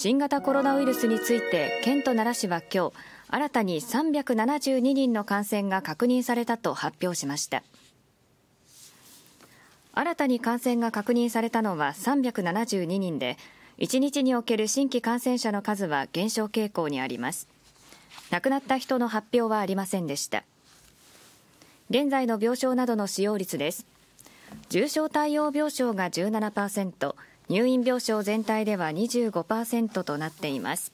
新型コロナウイルスについて県と奈良市は今日新たに372人の感染が確認されたと発表しました新たに感染が確認されたのは372人で1日における新規感染者の数は減少傾向にあります亡くなった人の発表はありませんでした現在の病床などの使用率です重症対応病床が17%、入院病床全体では25%となっています。